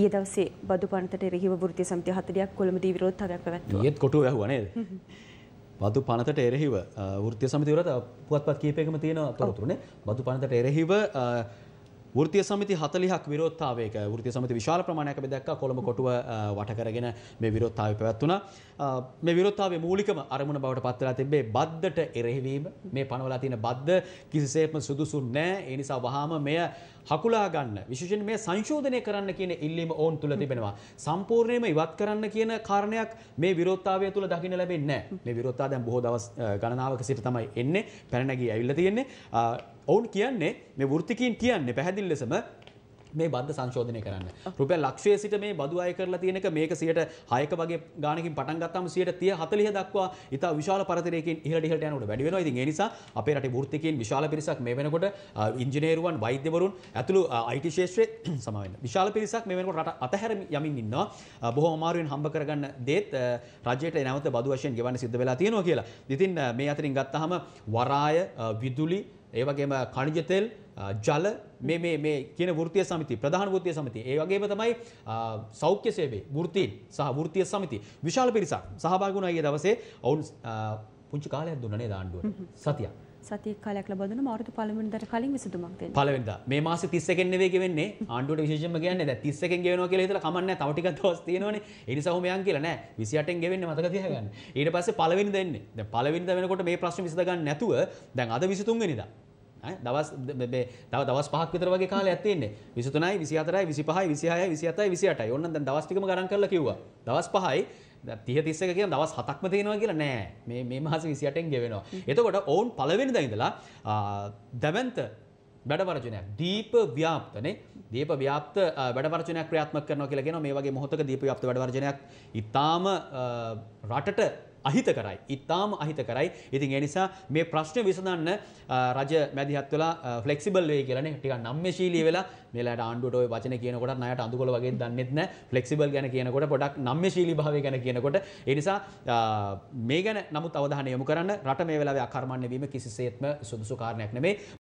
ඒ දවසේ බදු පනතට එරෙහිව වෘත්ති සමිතිය 40ක් කොළඹදී විරෝධතාවයක් පැවැත්වුවා. ඊයේත් කොටුව ඇහුවා නේද? බදු පනතට එරෙහිව වෘත්ති සමිතිය වල පුවත්පත් කීපයකම තියෙන තොරතුරු නේ. බදු පනතට එරෙහිව ෘතිය සමති හතලිහක් විරෝත්තාවයක ෘතිය සමති විශාල ප්‍රමාණයක දැක්ක කොළඹ කොටුව වටකරගෙන මේ විරෝත්තාවය පැවැත්වුණ මේ විරෝත්තාවේ මූලිකම අරමුණ බවට පත්වලා තිබේ බද්ධට එරෙහිවීම මේ පනවලා තියෙන බද්ධ කිසිසේත්ම සුදුසු නෑ ඒ නිසා වහාම මෙය හකුලා ගන්න විශේෂයෙන් මේ සංශෝධනය කරන්න කියන ඉල්ලීම ඔවුන් තුල තිබෙනවා සම්පූර්ණයෙන්ම ඉවත් කරන්න කියන කාරණයක් මේ විරෝත්තාවය තුල දකින්න ලැබෙන්නේ නැහැ මේ විරෝත්තාව දැන් බොහෝ දවස් ගණනාවක සිට තමයි එන්නේ පැන නැගී ඇවිල්ලා තියෙන්නේ ඔවුන් කියන්නේ මේ වෘත්තිකින් කියන්නේ පැහැදිලි ලෙසම මේ බද්ධ සංශෝධනය කරන්න රුපය ලක්ෂය සිට මේ බදු අය කරලා තියෙනක මේක සියට හයක වගේ ගානකින් පටන් ගත්තම සියට තිය හතලිය දක්වා ඉතා විශාල පරතරයකින් ඉහළට ඉහළට යනකොට වැඩි වෙනවා ඉතින් ඒ නිසා අපේ රටේ වෘත්තිකයින් විශාල පිරිසක් මේ වෙනකොට ඉංජිනේරුවන් වෛද්‍යවරුන් ඇතුළු IT ක්ෂේත්‍රයේ සමා වෙන විශාල පිරිසක් මේ වෙනකොට රට අතහැර යමින් ඉන්නවා බොහොම අමාරුවෙන් හම්බ කරගන්න දේත් රජයට නැවත බදු වශයෙන් ගෙවන්න සිද්ධ වෙලා තියෙනවා කියලා. ඉතින් මේ අතරින් ගත්තාම වරාය විදුලි ඒ වගේම කණිජ තෙල් ජල මේ මේ මේ කියන වෘත්තීය සමිති ප්‍රධාන වෘත්තීය සමිති ඒ වගේම තමයි සෞඛ්‍ය සේවයේ වෘත්තීන් සහ වෘත්තීය සමිති විශාල පිරිසක් සහභාගී වුණා ඊයේ දවසේ ඔවුන් පුංචි කාලයක් දුන්න නේද ආණ්ඩුවට සතියක් සතිය කාලයක් ලබා දුන්න මාර්තු පළවෙනිදාට කලින් විසඳුමක් දෙන්න. පළවෙනිදා මේ මාසේ 31 න් නෙවෙයි ගෙවෙන්නේ ආණ්ඩුවට විශේෂයෙන්ම කියන්නේ දැන් 31 න් ගෙවෙනවා කියලා හිතලා කමන්නේ තව ටිකක් දවස් තියෙනවනේ. ඒ නිසා ඔහොම යන් කියලා නෑ 28 න් ගෙවෙන්නේ මතක තියාගන්න. ඊට පස්සේ පළවෙනිදා එන්නේ. දැන් පළවෙනිදා වෙනකොට මේ ප්‍රශ්නේ විසඳ ගන්න නැතුව දැන් අද 23 වෙනිදා දවස් තව දවස් පහක් විතර වගේ කාලයක් තියෙන්නේ 23යි 24යි 25යි 26යි 27යි 28යි ඕන්න දැන් දවස් ටිකම ගණන් කරලා කිව්වා දවස් 5යි තිහ තිස්සක කියන දවස් හතක්ම තියෙනවා කියලා නෑ මේ මේ මහස විසියටෙන් ගෙවෙනවා. එතකොට ඔවුන් පළවෙනි දයිඳලා දැවන්ත වැඩවරජනයක් දීප ව්‍යාප්තනේ දීප ව්‍යාප්ත වැඩවරජනයක් ක්‍රියාත්මක කරනවා කියලා කියනවා මේ වගේ මොහොතක දීප ව්‍යාප්ත වැඩවරජනයක් ඊටාම රටට අහිත කරයි. ඉතාම අහිත කරයි. ඉතින් ඒ නිසා මේ ප්‍රශ්නේ විසඳන්න රජ මැදිහත් වෙලා ෆ්ලෙක්සිබල් වෙයි කියලානේ ටිකක් නම්මශීලී වෙලා මේලාට ආණ්ඩුවට ওই වචන කියනකොටත් ණයට අඳුකොල වගේ දන්නෙත් නැහැ. ෆ්ලෙක්සිබල් ගැන කියනකොට පොඩක් නම්මශීලී භාවය ගැන කියනකොට ඒ නිසා මේ ගැන නමුත් අවධානය යොමු කරන්න රට මේ වෙලාවේ අකර්මණ්‍ය වීම කිසිසේත්ම සුදුසු කාරණයක් නෙමෙයි.